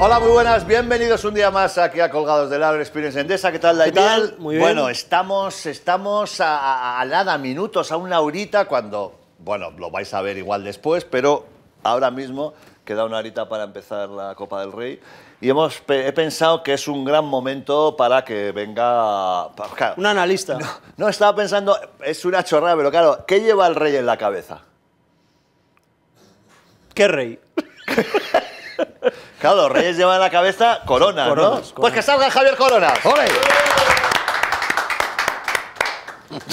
Hola, muy buenas. Bienvenidos un día más aquí a Colgados del la Experience Endesa. ¿Qué tal, Dai? tal? Muy bien. Bueno, estamos, estamos a, nada, minutos, a una horita, cuando, bueno, lo vais a ver igual después, pero ahora mismo queda una horita para empezar la Copa del Rey. Y hemos, he pensado que es un gran momento para que venga... un analista. No, estaba pensando, es una chorrada, pero claro, ¿qué lleva el rey en la cabeza? ¿Qué rey? Claro, los reyes llevan en la cabeza corona. ¿no? Pues que salga Javier Corona. ¡Ole!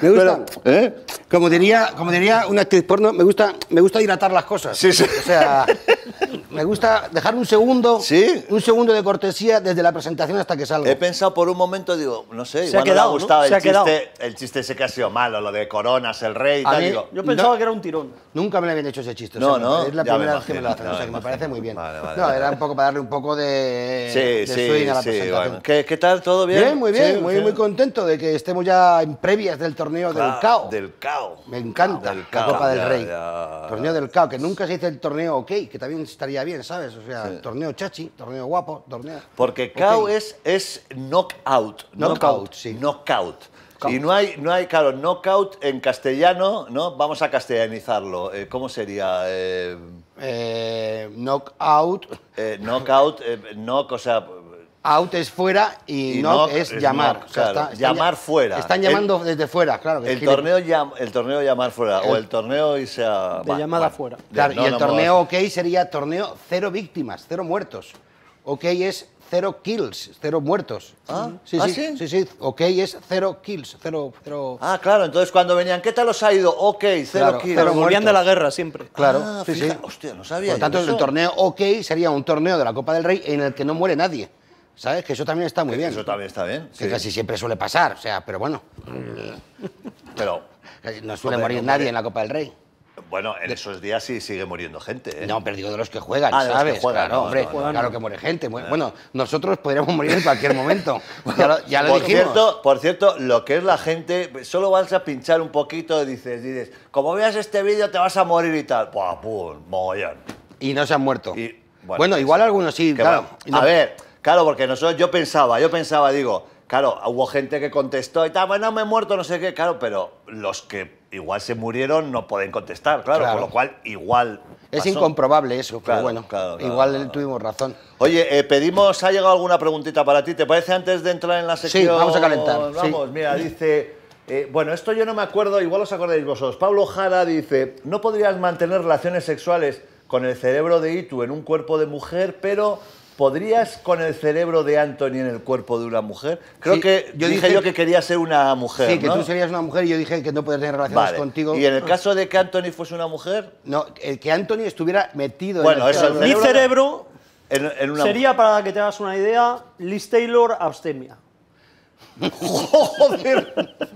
me gusta, ¿eh? como, diría, como diría una actriz porno, me gusta, me gusta dilatar las cosas. Sí, sí. O sea, Me gusta dejar un segundo, un segundo de cortesía desde la presentación hasta que salga. He pensado por un momento, digo, no sé, igual se ha quedado, gustado el, chiste, el chiste ese que ha sido malo, lo de Coronas, el rey tal. digo, yo pensaba que era un tirón. Nunca me habían hecho ese chiste. No, no. Es la primera vez que me lo hacen, me parece muy bien. no, era un poco para darle un poco de, sí, swing sí, a la presentación. ¿Qué, tal? ¿Todo bien? muy bien. muy, muy contento de que estemos ya en previas del torneo del CAO. Del CAO. Me encanta la Copa del Rey. Torneo del CAO, que nunca se hizo el torneo OK, que también estaría bien, ¿sabes? O sea, torneo chachi, torneo guapo, torneo... Porque KO es, es knockout. Knockout, sí. Knockout. Y no hay, no hay, claro, knockout en castellano, ¿no? Vamos a castellanizarlo. Eh, ¿Cómo sería? Eh... Eh, knockout. Eh, knockout, eh, knock, o sea, Out es fuera y, no es, llamar. llamar fuera. Están llamando desde fuera, claro. el, torneo el torneo llamar fuera o el torneo y sea... De llamada fuera. y el torneo OK sería torneo cero víctimas, cero muertos. OK es cero kills, cero muertos. ¿Ah? Sí, ¿ah, sí, sí, sí, sí, Ok es cero kills, cero, cero... Ah, claro, entonces cuando venían, ¿qué tal os ha ido? Ok, cero kills. Pero volvían de la guerra siempre. Claro, ah, sí, sí. Hostia, no sabía. Por lo tanto, el torneo OK sería un torneo de la Copa del Rey en el que no muere nadie. ¿Sabes? Que eso también está muy bien. Eso también está bien. Que casi siempre suele pasar, o sea, pero bueno. Pero. No suele morir nadie en la Copa del Rey. Bueno, en esos días sí sigue muriendo gente. ¿eh? No, pero digo de los que juegan, ah, ¿sabes? que juegan, claro, claro que muere gente. Ah. Bueno, nosotros podríamos morir en cualquier momento. ya lo, por Cierto, por cierto, lo que es la gente, solo vas a pinchar un poquito y dices, dices, como veas este vídeo te vas a morir y tal. pum, mogollón. Y no se han muerto. bueno, igual algunos sí, claro. A ver Claro, porque nosotros, yo pensaba, yo pensaba, digo, claro, hubo gente que contestó y tal, bueno, me he muerto, no sé qué, claro, pero los que igual se murieron no pueden contestar, claro, por con lo cual igual. Es incomprobable eso, Claro, bueno, claro, igual tuvimos razón. Oye, eh, pedimos, ha llegado alguna preguntita para ti, ¿te parece antes de entrar en la sección? Sí, vamos a calentar, sí. Vamos, mira, dice. Eh, bueno, esto yo no me acuerdo, igual os acordáis vosotros. Pablo Jara dice: ¿No podrías mantener relaciones sexuales con el cerebro de Itu en un cuerpo de mujer, pero ¿Podrías con el cerebro de Anthony en el cuerpo de una mujer? Creo que yo dije, yo que quería ser una mujer. Sí, que tú serías una mujer y yo dije que no puedes tener relaciones contigo. ¿Y en el caso de que Anthony fuese una mujer? No, el que Anthony estuviera metido en el cerebro. Mi cerebro en, una sería, para que te hagas una idea, Liz Taylor abstemia. ¡Joder!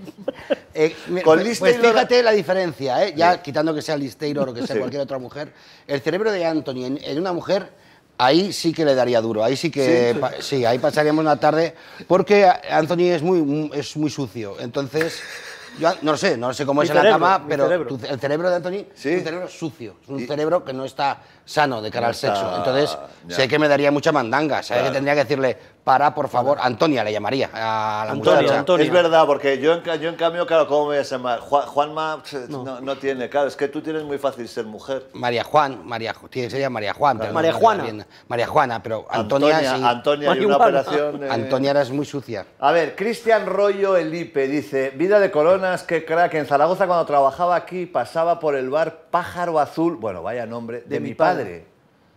Eh, pues Taylor... fíjate la diferencia, ¿eh? ya quitando que sea Liz Taylor o que sea cualquier otra mujer, el cerebro de Anthony en una mujer ahí sí que le daría duro, ahí sí que sí, ahí pasaríamos una tarde porque Anthony es muy es muy sucio, entonces yo no sé, no sé cómo es en la cama, pero el cerebro de Anthony es un cerebro sucio, es un cerebro que no está sano de cara al sexo. Entonces, sé que me daría mucha mandanga, ¿sabes? Que tendría que decirle, para, por favor, Antonia le llamaría a la Es verdad, porque yo en, cambio, claro, ¿cómo me voy a llamar? Juanma no. tiene, claro, es que tú tienes muy fácil ser mujer. María Juan, María, sería María Juan. María Juana. María Juana, pero Antonia... Antonia, sí. Antonia una operación... Antonia era muy sucia. A ver, Cristian Rollo Elipe dice, vida de coronas, qué crack, en Zaragoza cuando trabajaba aquí pasaba por el bar Pájaro Azul, bueno, vaya nombre, de, mi padre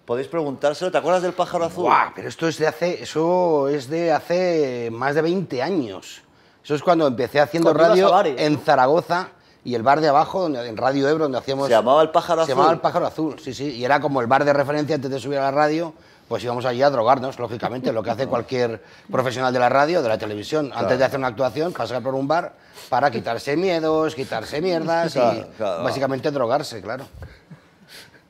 Podéis preguntárselo. ¿Te acuerdas del pájaro azul? Buah, pero esto es de hace, eso es de hace más de 20 años. Eso es cuando empecé haciendo radio en Zaragoza y el bar de abajo, donde, en Radio Ebro, donde hacíamos... Se llamaba El Pájaro Azul. Se llamaba El Pájaro Azul, sí, sí. Y era como el bar de referencia antes de subir a la radio, pues íbamos allí a drogarnos, lógicamente, lo que hace cualquier profesional de la radio, de la televisión. Antes de hacer una actuación, pasar por un bar para quitarse miedos, quitarse mierdas y básicamente drogarse, claro.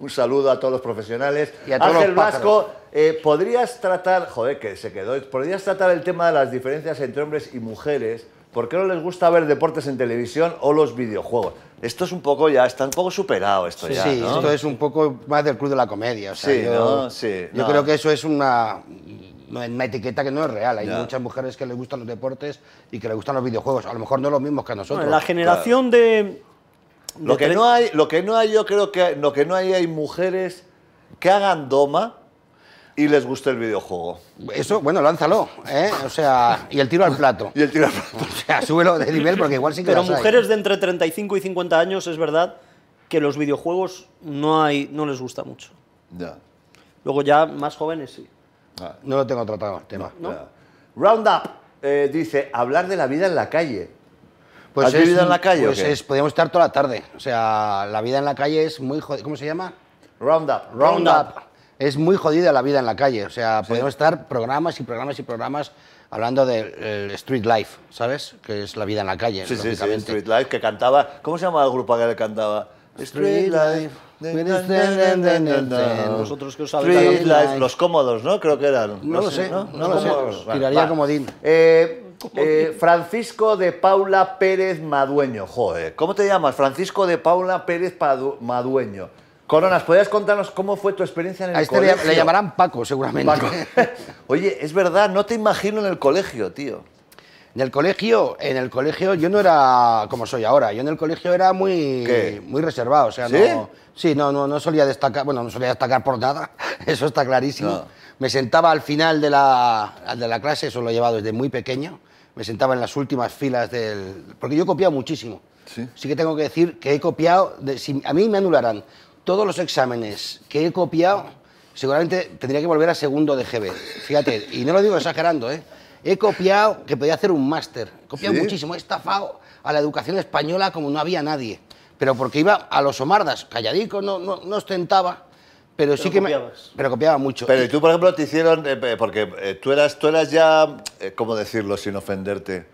Un saludo a todos los profesionales. Y a todos Ángel Vasco, eh, ¿podrías tratar, joder, que se quedó, podrías tratar el tema de las diferencias entre hombres y mujeres? ¿Por qué no les gusta ver deportes en televisión o los videojuegos? Esto es un poco ya, está un poco superado esto ya. Sí, esto es un poco más del club de la comedia. sí, yo, ¿no? sí, yo creo que eso es una, una etiqueta que no es real. Hay muchas mujeres que les gustan los deportes y que les gustan los videojuegos. A lo mejor no lo mismos que a nosotros. Bueno, la generación de lo que, no hay, lo que no hay, yo creo que lo que no hay hay mujeres que hagan doma y les guste el videojuego. Eso, bueno, lánzalo, ¿eh? O sea, y el tiro al plato. y el tiro al plato. O sea, súbelo de nivel porque igual sí que Pero mujeres de entre 35 y 50 años, es verdad que los videojuegos no hay no les gusta mucho. Ya. Luego ya más jóvenes sí. no lo tengo tratado el tema. Roundup eh, dice hablar de la vida en la calle. Pues ¿Has en la calle? Pues o podíamos estar toda la tarde. O sea, la vida en la calle es muy jodida. ¿Cómo se llama? Roundup. Roundup. Es muy jodida la vida en la calle. O sea, podemos estar programas y programas y programas hablando del de street life, ¿sabes? Que es la vida en la calle. Sí, sí, sí, street life, que cantaba. ¿Cómo se llamaba el grupo que le cantaba? Street, Life. Nosotros que os Street Life, los cómodos, ¿no? Creo que eran. No, lo sé, no, lo sé. Tiraría comodín. Eh, eh, eh, Francisco de Paula Pérez Madueño. Joder, ¿cómo te llamas? Francisco de Paula Pérez Madueño. Coronas, ¿podrías contarnos cómo fue tu experiencia en el a este colegio? Le, llamarán Paco, seguramente. Oye, es verdad, no te imagino en el colegio, tío. En el colegio, en el colegio yo no era como soy ahora. Yo en el colegio era muy, muy reservado, sea, ¿Sí? no, no, no, solía destacar, bueno, no solía destacar por nada, eso está clarísimo. Me sentaba al final de la, de la clase, eso lo he llevado desde muy pequeño me sentaba en las últimas filas del... Porque yo he copiado muchísimo. Sí. que tengo que decir que he copiado, si a mí me anularán todos los exámenes que he copiado, seguramente tendría que volver a segundo de GB. Fíjate, y no lo digo exagerando, ¿eh? He copiado que podía hacer un máster, he copiado muchísimo, he estafado a la educación española como no había nadie, pero porque iba a los omardas, calladico, no, no, no ostentaba pero, sí que me. Pero copiaba mucho. Pero y tú, por ejemplo, te hicieron. Eh, porque eh, tú, eras, tú eras ya. Eh, ¿Cómo decirlo sin ofenderte?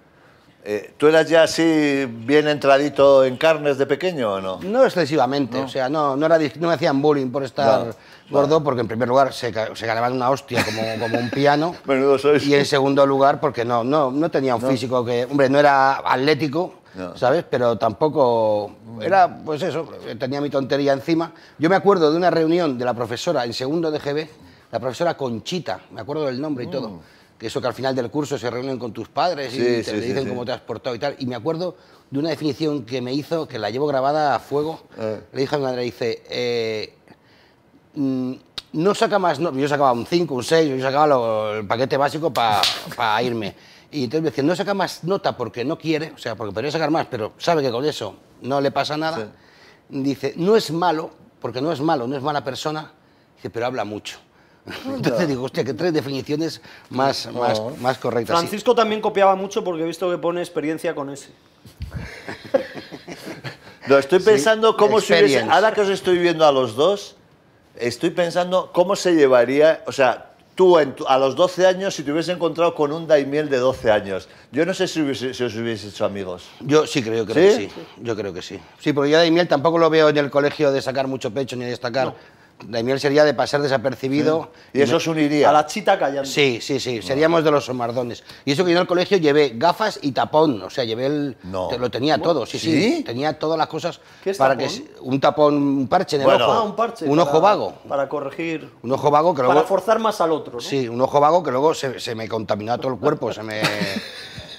Eh, ¿Tú eras ya así bien entradito en carnes de pequeño o no? No excesivamente, o sea, no, no, era, no me hacían bullying por estar gordo, porque en primer lugar se, se ganaban una hostia como, un piano. Menudo Y en segundo lugar, porque no, no, tenía un físico que, hombre, no era atlético, ¿sabes? Pero tampoco era, pues eso, tenía mi tontería encima. Yo me acuerdo de una reunión de la profesora en segundo de GB, la profesora Conchita, me acuerdo del nombre y todo mm que eso que al final del curso se reúnen con tus padres y te dicen cómo te has portado y tal. Y me acuerdo de una definición que me hizo, que la llevo grabada a fuego, eh. le dije a mi madre, dice, eh, mm, no saca más, no, yo sacaba un 5, un 6, yo sacaba el paquete básico para irme. Y entonces me decía, no saca más nota porque no quiere, o sea, porque podría sacar más, pero sabe que con eso no le pasa nada. Dice, no es malo, porque no es malo, no es mala persona, dice, pero habla mucho. Entonces digo, hostia, que tres definiciones más, más, más correctas. Francisco también copiaba mucho porque he visto que pone experiencia con ese. no, estoy pensando cómo se llevaría. Ahora que os estoy viendo a los dos, estoy pensando cómo se llevaría. O sea, tú a los 12 años, si te hubieses encontrado con un daimiel de 12 años, yo no sé si, os hubiese hecho amigos. Yo sí creo, que sí. Yo creo que sí. Sí, porque yo daimiel tampoco lo veo en el colegio de sacar mucho pecho ni de destacar. Daniel sería de pasar desapercibido. Y eso se uniría. A la chita callando. Sí, sí, sí. Seríamos de los somardones. Y eso que yo en el colegio llevé gafas y tapón. O sea, llevé el. No. lo tenía todo, sí, sí, Tenía todas las cosas ¿Qué es para que. Un tapón, un parche en el ah, un parche. Un ojo vago. Para corregir. Un ojo vago que luego. Para forzar más al otro, Sí, un ojo vago que luego se, me contaminó todo el cuerpo. se me.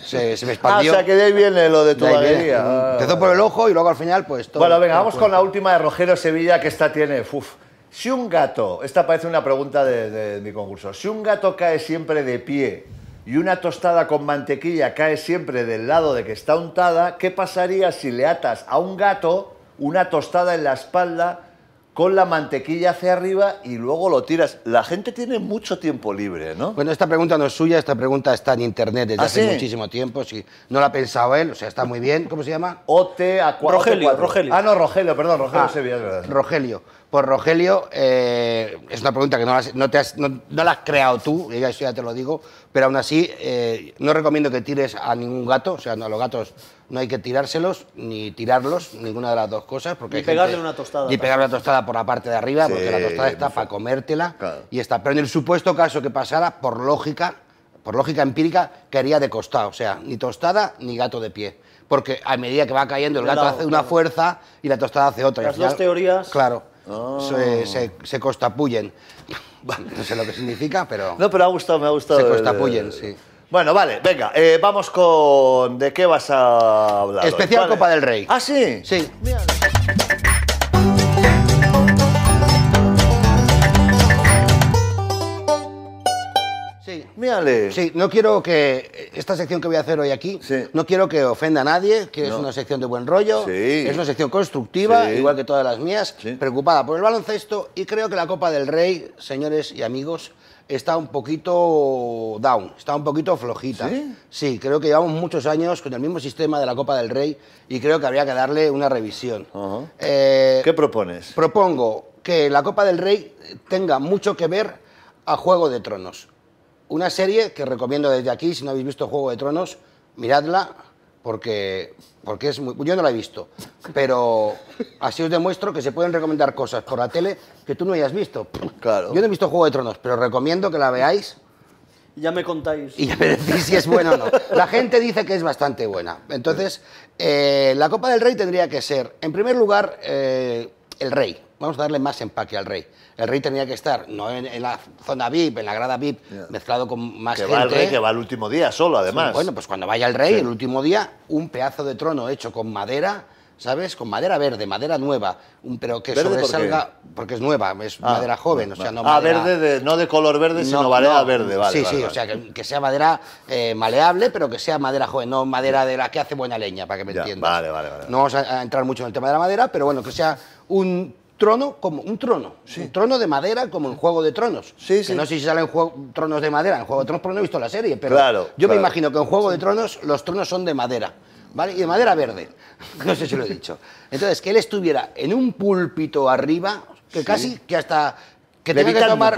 Se, me ah, expandió. o sea, que de ahí viene lo de tu Empezó por el ojo y luego al final, pues todo. Bueno, venga, vamos con la última de Rogero Sevilla, que esta tiene. Uf. Si un gato, esta parece una pregunta de, mi concurso, si un gato cae siempre de pie y una tostada con mantequilla cae siempre del lado de que está untada, ¿qué pasaría si le atas a un gato una tostada en la espalda con la mantequilla hacia arriba y luego lo tiras? La gente tiene mucho tiempo libre, ¿no? Bueno, esta pregunta no es suya, esta pregunta está en internet desde ¿Ah, hace muchísimo tiempo, Si No la pensaba él, o sea, está muy bien. ¿Cómo se llama? OT Rogelio, Rogelio. Ah, no, Rogelio, perdón, Rogelio ah, Rogelio. Pues Rogelio, eh, es una pregunta que no, te no, la has creado tú, eso ya te lo digo, pero aún así eh, no recomiendo que tires a ningún gato, o sea, a los gatos no hay que tirárselos ni tirarlos, ninguna de las dos cosas. Porque ni pegarle una tostada. y pegarle una tostada por la parte de arriba, porque la tostada está para comértela y está. Pero en el supuesto caso que pasara, por lógica, por lógica empírica, caería de costado, o sea, ni tostada ni gato de pie porque a medida que va cayendo el gato hace una fuerza y la tostada hace otra. Las dos teorías. Claro. Ah. Se, se, costapullen. no sé lo que significa, pero... No, pero ha gustado, me ha gustado. Se costapullen, sí. Bueno, vale, venga, eh, vamos con... ¿De qué vas a hablar? Especial Copa del Rey. Ah, sí. Sí. Sí, no quiero que. Esta sección que voy a hacer hoy aquí, no quiero que ofenda a nadie, que es una sección de buen rollo, es una sección constructiva, igual que todas las mías, preocupada por el baloncesto y creo que la Copa del Rey, señores y amigos, está un poquito down, está un poquito flojita. ¿Sí? creo que llevamos muchos años con el mismo sistema de la Copa del Rey y creo que habría que darle una revisión. Eh, ¿Qué propones? Propongo que la Copa del Rey tenga mucho que ver a Juego de Tronos. Una serie que recomiendo desde aquí, si no habéis visto Juego de Tronos, miradla porque, porque es muy... Yo no la he visto, pero así os demuestro que se pueden recomendar cosas por la tele que tú no hayas visto. Claro. Yo no he visto Juego de Tronos, pero recomiendo que la veáis ya me contáis. Y ya me decís si es buena o no. La gente dice que es bastante buena. Entonces, eh, la Copa del Rey tendría que ser, en primer lugar, eh, el Rey vamos a darle más empaque al rey. El rey tenía que estar, no en, la zona VIP, en la grada VIP, mezclado con más gente. Que va el rey, que va el último día solo, además. bueno, pues cuando vaya el rey, el último día, un pedazo de trono hecho con madera, ¿sabes? Con madera verde, madera nueva, pero que sobresalga, porque es nueva, es ah, madera joven, o sea, no Ah, verde, no de color verde, sino madera verde, vale. Sí, sí, o sea, que, sea madera eh, maleable, pero que sea madera joven, no madera de la que hace buena leña, para que me entiendas. Vale, vale, vale. No vamos a entrar mucho en el tema de la madera, pero bueno, que sea un trono como un trono, un trono de madera como en Juego de Tronos. Sí, no sé si salen tronos de madera en Juego de Tronos, porque no he visto la serie, pero yo me imagino que en Juego de Tronos los tronos son de madera, ¿vale? Y de madera verde, no sé si lo he dicho. Entonces, que él estuviera en un púlpito arriba, que casi que hasta... Que tenga que tomar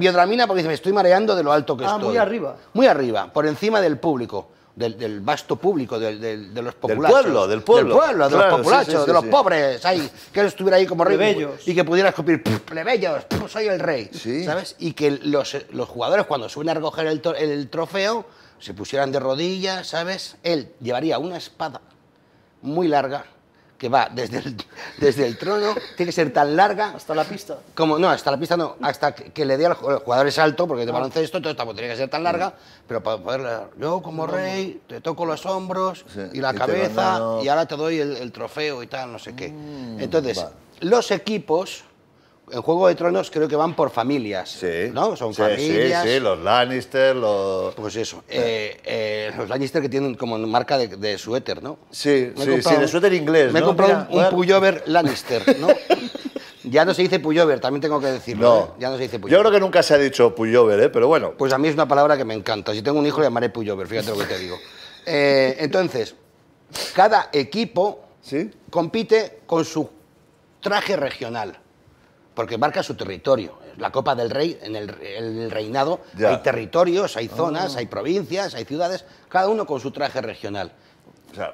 biodramina porque dice, me estoy mareando de lo alto que ah, estoy. muy arriba. Muy arriba, por encima del público del, vasto público, del, de los populachos. Del pueblo, del pueblo. Del pueblo, de los populachos, de los pobres, ahí, que estuviera ahí como rey. Y que pudiera escupir, plebeyos, soy el rey, ¿sabes? Y que los, jugadores cuando suben a recoger el, el trofeo se pusieran de rodillas, ¿sabes? Él llevaría una espada muy larga que va desde el, desde el trono, tiene que ser tan larga. Hasta la pista. Como, no, hasta la pista no, hasta que, le dé al jugador el salto, porque te ah. esto, entonces tampoco tiene que ser tan larga, pero para poder. Yo, como rey, te toco los hombros y la cabeza, y ahora te doy el, trofeo y tal, no sé qué. Mm, entonces, los equipos en Juego de Tronos creo que van por familias, ¿no? Son familias. Sí, sí, los Lannister, los... Pues eso, eh, eh, los Lannister que tienen como marca de, suéter, ¿no? Sí, sí, de suéter inglés, Me he comprado un, pullover Lannister, ¿no? ya no se dice pullover, también tengo que decirlo. ¿eh? ya no se dice pullover. Yo creo que nunca se ha dicho pullover, ¿eh? pero bueno. Pues a mí es una palabra que me encanta. Si tengo un hijo le llamaré pullover, fíjate lo que te digo. entonces, cada equipo compite con su traje regional porque marca su territorio. La Copa del Rey, en el, reinado, hay territorios, hay zonas, ah. hay provincias, hay ciudades, cada uno con su traje regional. O sea,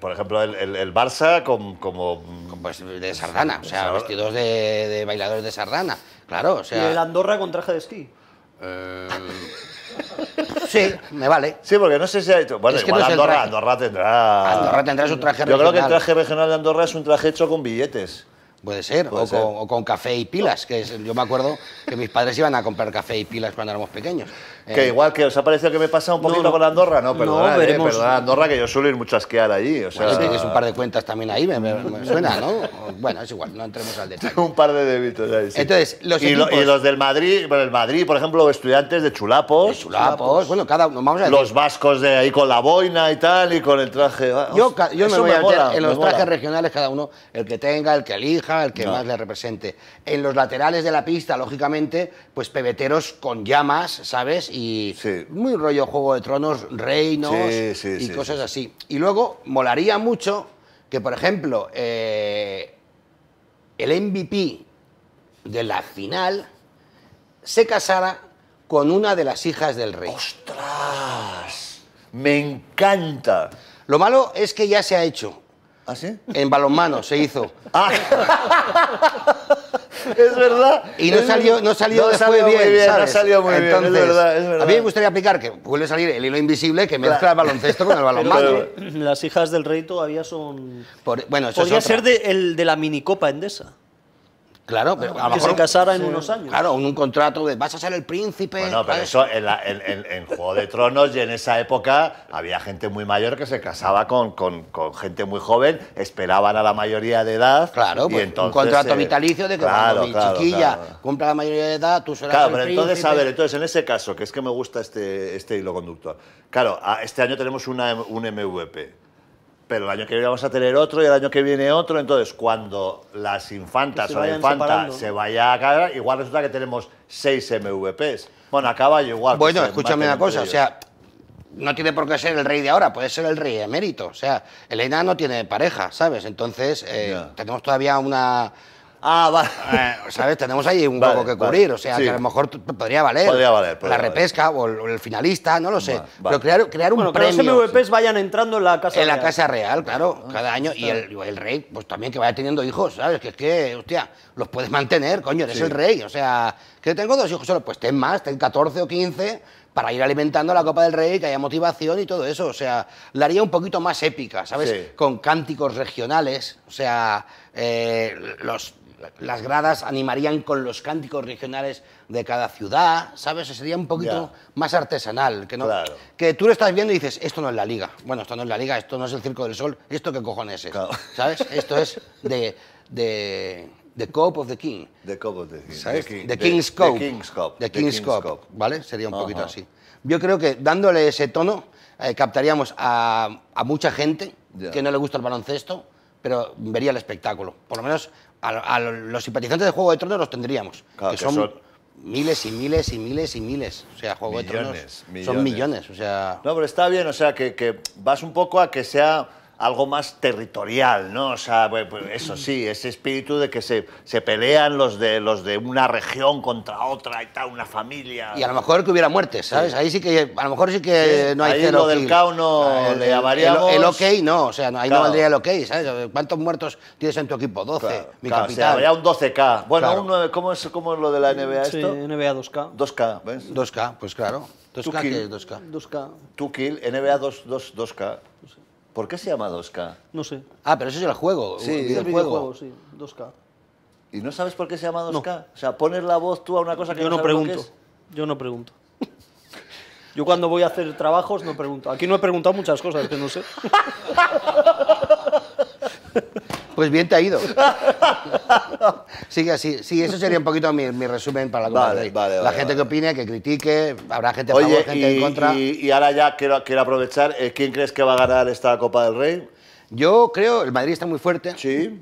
por ejemplo, el, Barça con, como... Pues de sardana, o sea, vestidos de, bailadores de sardana, claro, o sea... ¿Y el Andorra con traje de esquí? Eh... sí, me vale. Sí, porque no sé si hecho. Bueno, igual Andorra, tendrá... Andorra tendrá su traje regional. Yo creo que el traje regional de Andorra es un traje hecho con billetes. Puede ser, o, Con, café y pilas, que yo me acuerdo que mis padres iban a comprar café y pilas cuando éramos pequeños. Que eh, igual que os ha parecido que me pasa un poquito con Andorra, no, pero eh, Andorra, que yo suelo ir muchas a esquiar allí. O sea... Bueno, un par de cuentas también ahí, me, suena, ¿no? bueno, es igual, no entremos al detalle. un par de débitos ahí, Entonces, los y, los del Madrid, el Madrid, por ejemplo, estudiantes de Chulapos. De chulapos, bueno, cada uno, vamos a Los vascos de ahí con la boina y tal, y con el traje... Yo, yo me voy a en los trajes regionales cada uno, el que tenga, el que elija, el que más le represente. En los laterales de la pista, lógicamente, pues pebeteros con llamas, ¿sabes? y muy rollo Juego de Tronos, reinos y cosas así. Y luego molaría mucho que, por ejemplo, eh, el MVP de la final se casara con una de las hijas del rey. ¡Ostras! Me encanta. Lo malo es que ya se ha hecho. ¿Ah, sí? En balonmano se hizo. ah. es verdad. Y no salió, no salió después bien, salió muy bien, A mí me gustaría aplicar que vuelve a salir el hilo invisible que mezcla el baloncesto con el balonmano. Las hijas del rey todavía son... bueno, eso Podría ser de, el, de la minicopa endesa. Claro, pero a lo mejor. se casara en unos años. Claro, en un contrato de vas a ser el príncipe. Bueno, pero eso en, Juego de Tronos y en esa época había gente muy mayor que se casaba con, gente muy joven, esperaban a la mayoría de edad. Claro, y pues, un contrato eh, vitalicio de que mi chiquilla cumpla la mayoría de edad, tú serás Claro, pero entonces, a ver, entonces en ese caso, que es que me gusta este, este hilo conductor. Claro, este año tenemos un MVP pero el año que viene vamos a tener otro y el año que viene otro. Entonces, cuando las infantas o la infanta se vaya a caer, igual resulta que tenemos seis MVPs. Bueno, a igual. Bueno, pues, escúchame una cosa, o sea, no tiene por qué ser el rey de ahora, puede ser el rey emérito. O sea, Elena no tiene pareja, ¿sabes? Entonces, eh, tenemos todavía una Ah, vale. Eh, ¿Sabes? Tenemos ahí un poco que cubrir, o sea, que a lo mejor podría valer. Podría valer la repesca o el, finalista, no lo sé. Pero crear, crear un bueno, Que los MVPs vayan entrando en la Casa Real. En la Casa Real, claro, ah, cada año. Y el, rey, pues también que vaya teniendo hijos, ¿sabes? Que es que, hostia, los puedes mantener, coño, eres el rey. O sea, que tengo dos hijos solo, pues ten más, ten 14 o 15 para ir alimentando la Copa del Rey, que haya motivación y todo eso. O sea, la haría un poquito más épica, ¿sabes? Con cánticos regionales, o sea, eh, los las gradas animarían con los cánticos regionales de cada ciudad, ¿sabes? Sería un poquito más artesanal. Que, no, que tú lo estás viendo y dices, esto no es la liga. Bueno, esto no es la liga, esto no es el Circo del Sol, ¿esto qué cojones es? ¿Sabes? Esto es de, de The Cope of the King. The Cope of the King. The, King's Cope. The King's Cope. ¿Vale? Sería un poquito así. Yo creo que dándole ese tono eh, captaríamos a, mucha gente que no le gusta el baloncesto, pero vería el espectáculo. Por lo menos a, los simpatizantes de Juego de Tronos los tendríamos. que, son, miles y miles y miles y miles. O sea, Juego de Tronos son millones. O sea... No, pero está bien, o sea, que vas un poco a que sea algo más territorial, ¿no? O sea, pues, eso sí, ese espíritu de que se, se, pelean los de, los de una región contra otra y tal, una familia. Y a lo mejor que hubiera muertes, ¿sabes? Ahí sí que, a lo mejor sí que no hay Ahí cero lo del cao no ah, el, le avariamos. El, el, ok no, o sea, ahí no valdría el ok, ¿sabes? ¿Cuántos muertos tienes en tu equipo? 12, claro, mi claro, capitán. O sea, un 12K. Bueno, un 9, ¿cómo, es, ¿cómo es lo de la NBA esto? Sí, NBA 2K. 2K, ¿ves? 2K, pues claro. 2K, ¿qué es 2K? 2K. 2K, NBA 2, 2, 2K. No sé. ¿Por qué se llama 2K? No sé. Ah, pero eso es el juego. Sí, el videojuego. sí, 2K. ¿Y no sabes por qué se llama 2K? O sea, pones la voz tú a una cosa que Yo no, sabes pregunto. Lo que Yo no pregunto. Yo cuando voy a hacer trabajos no pregunto. Aquí no he preguntado muchas cosas que no sé. Pues bien te ha ido. Sigue así. Sí, eso sería un poquito mi, resumen para la Copa del Rey. La gente que opine, que critique, habrá gente a favor, gente en contra. Y, ahora ya quiero, aprovechar, eh, ¿quién crees que va a ganar esta Copa del Rey? Yo creo, el Madrid está muy fuerte. Sí.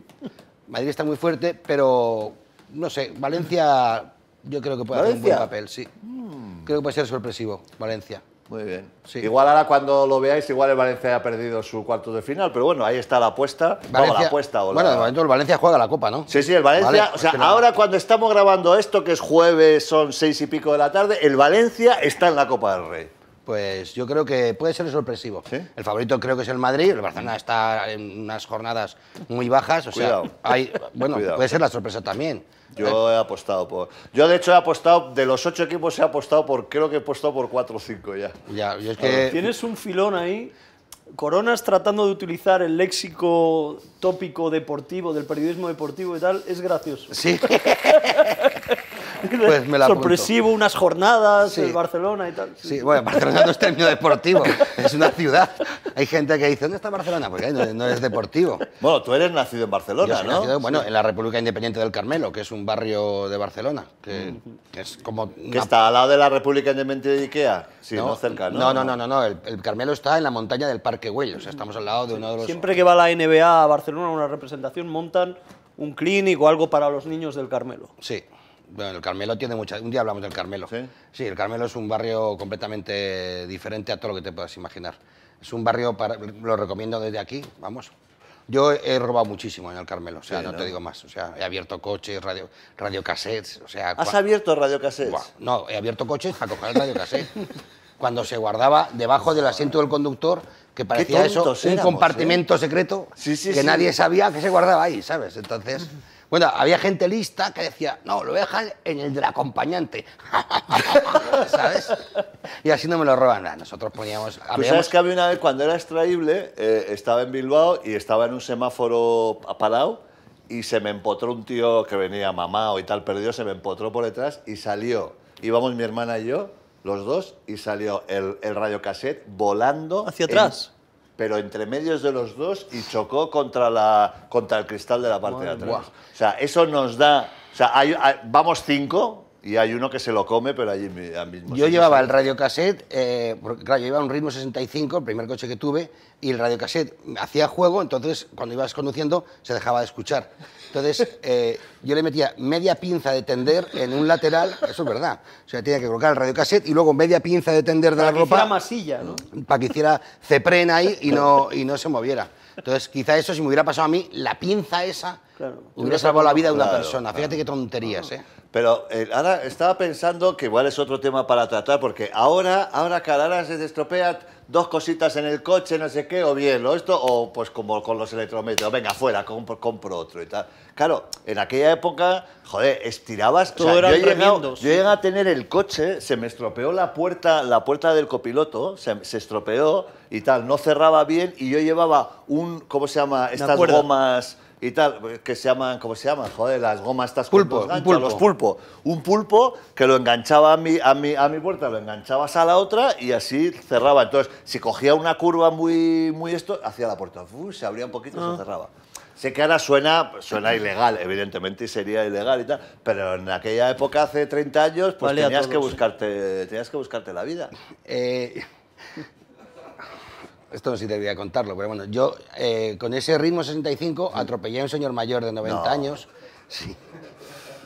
Madrid está muy fuerte, pero no sé, Valencia yo creo que puede hacer un buen papel, sí. Mm. Creo que puede ser sorpresivo, Valencia. Muy bien. Igual ahora cuando lo veáis, igual el Valencia ha perdido su cuarto de final, pero bueno, ahí está la apuesta. bueno, de momento el Valencia juega la Copa, ¿no? Sí, sí, el Valencia... o sea, ahora cuando estamos grabando esto, que es jueves, son seis y pico de la tarde, el Valencia está en la Copa del Rey pues yo creo que puede ser sorpresivo. El favorito creo que es el Madrid, el Barcelona está en unas jornadas muy bajas, o sea, bueno, puede ser la sorpresa también. Yo eh, he apostado por. Yo, de hecho, he apostado. De los ocho equipos, he apostado por. Creo que he apostado por cuatro o cinco ya. Ya, que. Tienes un filón ahí. Coronas tratando de utilizar el léxico tópico deportivo, del periodismo deportivo y tal, es gracioso. Sí. pues sorpresivo, unas jornadas, en Barcelona y tal. Sí, bueno, Barcelona no es término deportivo, es una ciudad. Hay gente que dice, ¿dónde está Barcelona? Porque no, es deportivo. Bueno, tú eres nacido en Barcelona, Yo ¿no? bueno, en la República Independiente del Carmelo, que es un barrio de Barcelona, que, es como... Que está al lado de la República Independiente de Ikea, sí, no, no cerca, ¿no? No, no, no, El, Carmelo está en la montaña del Parque Güell, o sea, estamos al lado de uno de los... Siempre que va la NBA a Barcelona una representación, montan un clínico, algo para los niños del Carmelo. Sí. Bueno, el Carmelo tiene mucha... Un día hablamos del Carmelo. ¿Sí? el Carmelo es un barrio completamente diferente a todo lo que te puedas imaginar. Es un barrio, para, lo recomiendo desde aquí, vamos. Yo he robado muchísimo en el Carmelo, o sea, no, te digo más. O sea, he abierto coches, radio, radiocassettes, o sea... ¿Has abierto radio no, he abierto coches a coger el casete. cuando se guardaba debajo del asiento del conductor, que parecía eso un ¿eh? compartimento secreto que nadie sabía que se guardaba ahí, ¿sabes? Entonces... Bueno, había gente lista que decía, no, lo voy a dejar en el del acompañante. ¿Sabes? Y así no me lo roban. nosotros poníamos. sabes que había una vez cuando era extraíble, eh, estaba en Bilbao y estaba en un semáforo parado y se me empotró un tío que venía mamado y tal perdido, se me empotró por detrás y salió. Íbamos mi hermana y yo, los dos, y salió el, el cassette volando. ¿Hacia atrás? pero entre medios de los dos y chocó contra, la, contra el cristal de la parte de atrás. O sea, eso nos da... O sea, vamos cinco, y hay uno que se lo come, pero allí mismo. Yo llevaba el radiocassette, eh, porque claro, yo llevaba un ritmo 65, el primer coche que tuve, y el radiocassette hacía juego, entonces cuando ibas conduciendo se dejaba de escuchar. Entonces eh, yo le metía media pinza de tender en un lateral, eso es verdad. O sea, tenía que colocar el radiocassette y luego media pinza de tender de la ropa. Para que masilla, ¿no? Para que hiciera ceprena ahí y no, y no se moviera. Entonces, quizá eso, si me hubiera pasado a mí, la pinza esa hubiera salvado la vida de una persona. Fíjate qué tonterías, ¿eh? Pero eh, ahora estaba pensando que igual es otro tema para tratar, porque ahora, ahora Carara se estropea dos cositas en el coche, no sé qué, o bien, o esto, o pues como con los electrométricos, venga, fuera, compro, otro y tal. Claro, en aquella época, joder, estirabas. Todo yo, llegué a tener el coche, se me estropeó la puerta, la puerta del copiloto, se, se estropeó y tal, no cerraba bien y yo llevaba un, ¿cómo se llama? Estas gomas y tal, que se llaman, ¿cómo se llaman? Joder, las gomas estas pulpos ganchos, pulpo. pulpo. Un pulpo que lo enganchaba a mi, a, mi, a mi puerta, lo enganchabas a la otra y así cerraba. Entonces, si cogía una curva muy, muy esto, hacía la puerta, se abría un poquito y se ah. cerraba. Sé que ahora suena, suena ilegal, evidentemente, sería ilegal y tal, pero en aquella época, hace 30 años, pues tenías, que buscarte, que buscarte la vida. Eh, esto no sé si debería contarlo, pero bueno, yo eh, con ese ritmo 65 atropellé a un señor mayor de 90 años. Sí.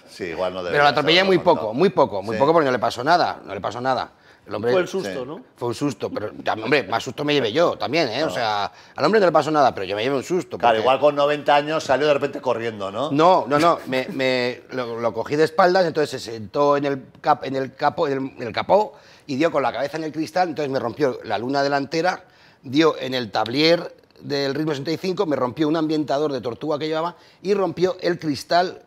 Sí, igual no Pero lo atropellé muy poco, muy poco, muy poco porque no le pasó nada, no le pasó nada. El hombre, fue el susto, ¿no? Fue un susto, pero hombre, más susto me llevé yo también, ¿eh? O sea, al hombre no le pasó nada, pero yo me llevé un susto. Claro, igual con 90 años salió de repente corriendo, ¿no? No, no, no, me, lo, cogí de espaldas, entonces se sentó en el, cap, en el, capo, en el capó y dio con la cabeza en el cristal, entonces me rompió la luna delantera dio en el tablier del ritmo 65, me rompió un ambientador de tortuga que llevaba y rompió el cristal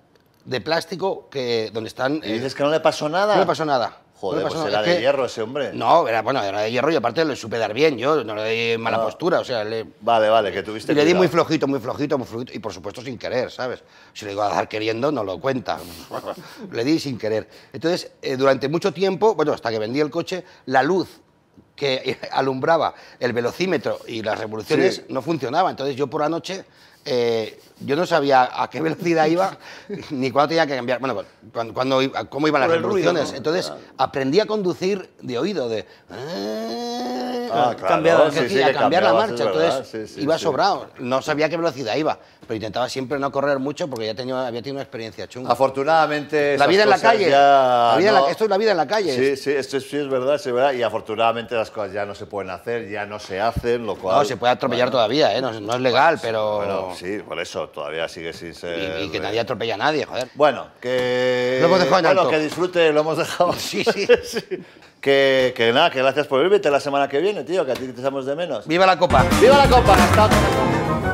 de plástico que donde están... ¿Y dices eh, que no le pasó nada? No le pasó nada. Joder, pues era de hierro ese hombre. No, era, bueno, era de hierro y aparte le supe dar bien, yo no le di mala ah. postura, o sea, le... Vale, vale, que tuviste... Y le di muy flojito, muy flojito, muy flojito, y por supuesto sin querer, ¿sabes? Si le digo a dar queriendo, no lo cuenta. le di sin querer. Entonces, eh, durante mucho tiempo, bueno, hasta que vendí el coche, la luz que alumbraba el velocímetro y las revoluciones no funcionaban. Entonces yo por la noche eh, yo no sabía a qué velocidad iba ni cuándo tenía que cambiar, bueno, cuando cómo iban las revoluciones. Entonces ah. aprendí a conducir de oído, de... Ah, ah, a cambiar la marcha, entonces iba sobrado, no sabía a qué velocidad iba, pero intentaba siempre no correr mucho porque ya tenía, había tenido una experiencia chunga. Afortunadamente... La vida en la calle, la la... esto es la vida en la calle. Sí, sí, esto sí es verdad, es verdad, y afortunadamente las cosas ya no se pueden hacer, ya no se hacen, No, se puede atropellar todavía, ¿eh? no, es legal, pues, pero... sí, por eso todavía sigue sin ser. Y, que nadie atropella a nadie, joder. Bueno, que. Lo que disfrute, lo hemos dejado. Sí, sí. sí. Que, nada, que gracias por vivirte la semana que viene, tío, que a ti te echamos de menos. ¡Viva la copa! ¡Viva la copa! Hasta